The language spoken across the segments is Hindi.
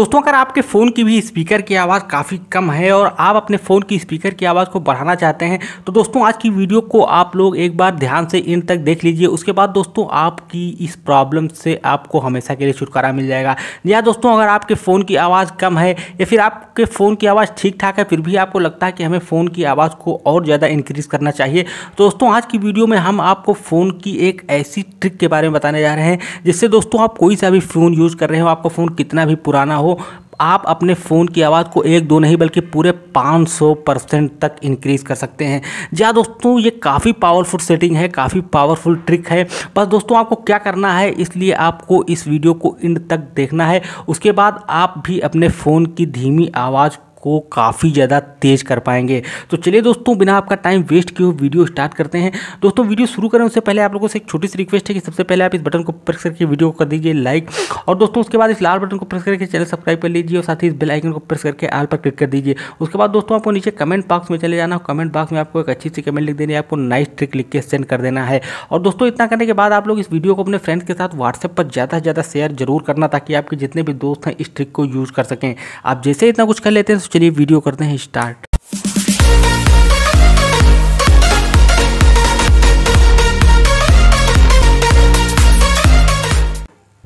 दोस्तों अगर आपके फ़ोन की भी स्पीकर की आवाज़ काफ़ी कम है और आप अपने फ़ोन की स्पीकर की आवाज़ को बढ़ाना चाहते हैं तो दोस्तों आज की वीडियो को आप लोग एक बार ध्यान से इन तक देख लीजिए उसके बाद दोस्तों आपकी इस प्रॉब्लम से आपको हमेशा के लिए छुटकारा मिल जाएगा या दोस्तों अगर आपके फ़ोन की आवाज़ कम है या फिर आपके फ़ोन की आवाज़ ठीक ठाक है फिर भी आपको लगता है कि हमें फ़ोन की आवाज़ को और ज़्यादा इंक्रीज़ करना चाहिए तो दोस्तों आज की वीडियो में हम आपको फ़ोन की एक ऐसी ट्रिक के बारे में बताने जा रहे हैं जिससे दोस्तों आप कोई सा भी फ़ोन यूज़ कर रहे हो आपका फ़ोन कितना भी पुराना हो हो आप अपने फ़ोन की आवाज़ को एक दो नहीं बल्कि पूरे 500 परसेंट तक इंक्रीज़ कर सकते हैं या हाँ दोस्तों ये काफ़ी पावरफुल सेटिंग है काफ़ी पावरफुल ट्रिक है बस दोस्तों आपको क्या करना है इसलिए आपको इस वीडियो को एंड तक देखना है उसके बाद आप भी अपने फ़ोन की धीमी आवाज़ को काफ़ी ज़्यादा तेज़ कर पाएंगे तो चलिए दोस्तों बिना आपका टाइम वेस्ट किए वीडियो स्टार्ट करते हैं दोस्तों वीडियो शुरू करें उससे पहले आप लोगों से एक छोटी सी रिक्वेस्ट है कि सबसे पहले आप इस बटन को प्रेस करके वीडियो को कर दीजिए लाइक और दोस्तों उसके बाद इस लाल बटन को प्रेस करके चैनल सब्सक्राइब कर लीजिए और साथ ही इस बेल आइकन को प्रेस करके आल पर क्लिक कर दीजिए उसके बाद दोस्तों आपको नीचे कमेंट बॉक्स में चले जाना कमेंट बॉक्स में आपको एक अच्छी सी कमेंट लिख देनी है आपको नाइस ट्रिक लिख के सेंड कर देना है और दोस्तों इतना करने के बाद आप लोग इस वीडियो को अपने फ्रेंड्स के साथ व्हाट्सएप पर ज़्यादा से ज़्यादा शेयर जरूर करना ताकि आपके जितने भी दोस्त हैं इस ट्रिक को यूज़ कर सकें आप जैसे इतना कुछ कर लेते हैं चलिए वीडियो करते हैं स्टार्ट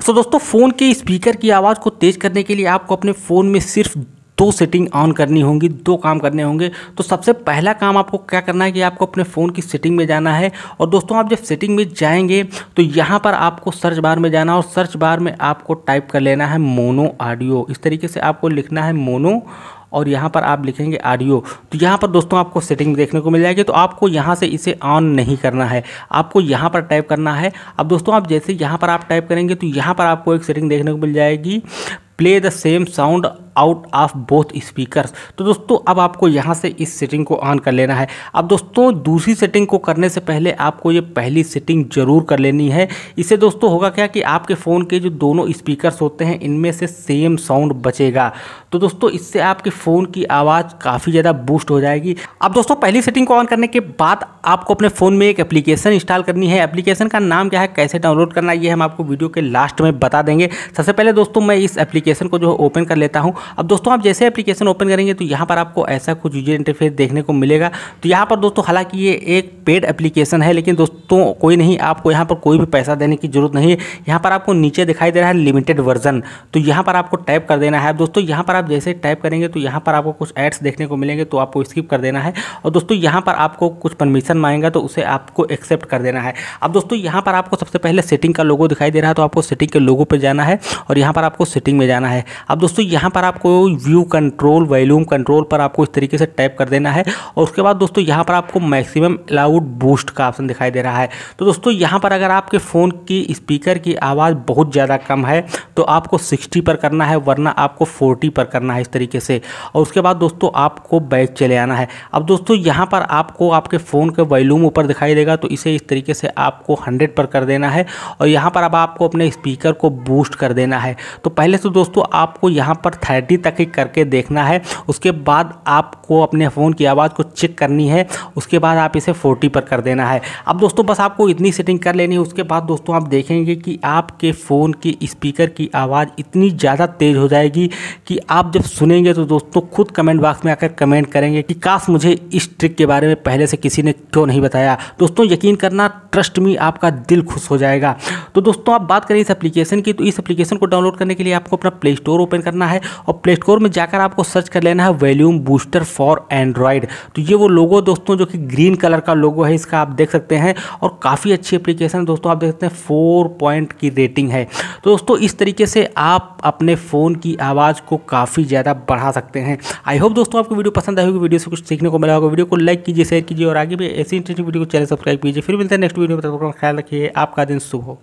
तो दोस्तों फ़ोन के स्पीकर की आवाज़ को तेज़ करने के लिए आपको अपने फ़ोन में सिर्फ दो सेटिंग ऑन करनी होंगी दो काम करने होंगे तो सबसे पहला काम आपको क्या करना है कि आपको अपने फ़ोन की सेटिंग में जाना है और दोस्तों आप जब सेटिंग में जाएंगे तो यहाँ पर आपको सर्च बार में जाना और सर्च बार में आपको टाइप कर लेना है मोनो ऑडियो इस तरीके से आपको लिखना है मोनो और यहाँ पर आप लिखेंगे ऑडियो तो यहाँ पर दोस्तों आपको सेटिंग देखने को मिल जाएगी तो आपको यहाँ से इसे ऑन नहीं करना है आपको यहाँ पर टाइप करना है अब दोस्तों आप जैसे यहाँ पर आप टाइप करेंगे तो यहाँ पर आपको एक सेटिंग देखने को मिल जाएगी play the same sound out of both speaker तो दोस्तों अब आपको यहाँ से इस सेटिंग को ऑन कर लेना है अब दोस्तों दूसरी सेटिंग को करने से पहले आपको ये पहली सेटिंग जरूर कर लेनी है इससे दोस्तों होगा क्या कि आपके फ़ोन के जो दोनों स्पीकर्स होते हैं इनमें से सेम साउंड बचेगा तो दोस्तों इससे आपके फ़ोन की आवाज़ काफ़ी ज़्यादा बूस्ट हो जाएगी अब दोस्तों पहली सेटिंग को ऑन करने के बाद आपको अपने फ़ोन में एक एप्लीकेशन इंस्टॉल करनी है एप्लीकेशन का नाम क्या है कैसे डाउनलोड करना ये हम आपको वीडियो के लास्ट में बता देंगे सबसे पहले दोस्तों मैं इस एप्लीकेशन को जो है ओपन कर लेता हूँ अब दोस्तों आप जैसे एप्लीकेशन ओपन करेंगे तो यहाँ पर आपको ऐसा कुछ यूजर इंटरफेस देखने को मिलेगा तो यहाँ पर दोस्तों हालांकि ये एक पेड एप्लीकेशन है लेकिन दोस्तों कोई नहीं आपको यहाँ पर कोई भी पैसा देने की ज़रूरत नहीं है यहाँ पर आपको नीचे दिखाई दे रहा है लिमिटेड वर्जन तो यहाँ पर आपको टाइप कर देना है दोस्तों यहाँ पर आप जैसे टाइप करेंगे तो यहाँ पर आपको कुछ एड्स देखने को मिलेंगे तो आपको स्किप कर देना है और दोस्तों यहाँ पर आपको कुछ परमिशन मांगेगा तो उसे आपको एक्सेप्ट कर देना है अब दोस्तों यहाँ पर आपको सबसे पहले सेटिंग का लोगो दिखाई दे रहा है तो आपको सेटिंग के लोगों पर जाना है और यहाँ पर आपको सेटिंग में जाना है अब दोस्तों यहाँ पर आप आपको व्यू कंट्रोल वॉल्यूम कंट्रोल पर आपको इस तरीके से टैप कर देना है और उसके बाद दोस्तों यहाँ पर आपको मैक्सिमम अलाउड बूस्ट का ऑप्शन दिखाई दे रहा है तो दोस्तों यहाँ पर अगर आपके फ़ोन की स्पीकर की आवाज़ बहुत ज़्यादा कम है तो आपको सिक्सटी पर करना है वरना आपको फोर्टी पर करना है इस तरीके से और उसके बाद दोस्तों आपको बैक चले आना है अब दोस्तों यहाँ पर आपको आपके फ़ोन के वॉल्यूम ऊपर दिखाई देगा तो इसे इस तरीके से आपको हंड्रेड पर कर देना है और यहाँ पर अब आपको अपने स्पीकर को बूस्ट कर देना है तो पहले तो दोस्तों आपको यहाँ पर थर्ड थर्टी तक ही करके देखना है उसके बाद आपको अपने फ़ोन की आवाज़ को चेक करनी है उसके बाद आप इसे फोर्टी पर कर देना है अब दोस्तों बस आपको इतनी सेटिंग कर लेनी है उसके बाद दोस्तों आप देखेंगे कि आपके फ़ोन के स्पीकर की आवाज़ इतनी ज़्यादा तेज़ हो जाएगी कि आप जब सुनेंगे तो दोस्तों खुद कमेंट बॉक्स में आकर कमेंट करेंगे कि काश मुझे इस ट्रिक के बारे में पहले से किसी ने क्यों नहीं बताया दोस्तों यकीन करना ट्रस्ट मी आपका दिल खुश हो जाएगा तो दोस्तों आप बात करें इस एप्लीकेशन की तो इस एप्लीकेशन को डाउनलोड करने के लिए आपको अपना प्ले स्टोर ओपन करना है और और प्ले स्टोर में जाकर आपको सर्च कर लेना है वैल्यूम बूस्टर फॉर एंड्रॉयड तो ये वो लोगो दोस्तों जो कि ग्रीन कलर का लोगो है इसका आप देख सकते हैं और काफ़ी अच्छी एप्लीकेशन है दोस्तों आप देख सकते हैं फोर पॉइंट की रेटिंग है तो दोस्तों इस तरीके से आप अपने फ़ोन की आवाज़ को काफ़ी ज़्यादा बढ़ा सकते हैं आई होप दोस्तों आपको वीडियो पसंद आएगी वीडियो से कुछ सीखने को मिला होगा वीडियो को लाइक कीजिए शेयर कीजिए और आगे भी ऐसी इंटरेस्टिंग वीडियो को चैनल सब्सक्राइब कीजिए फिर मिलते हैं नेक्स्ट वीडियो में तब तक ख्याल रखिए आपका दिन शुभ हो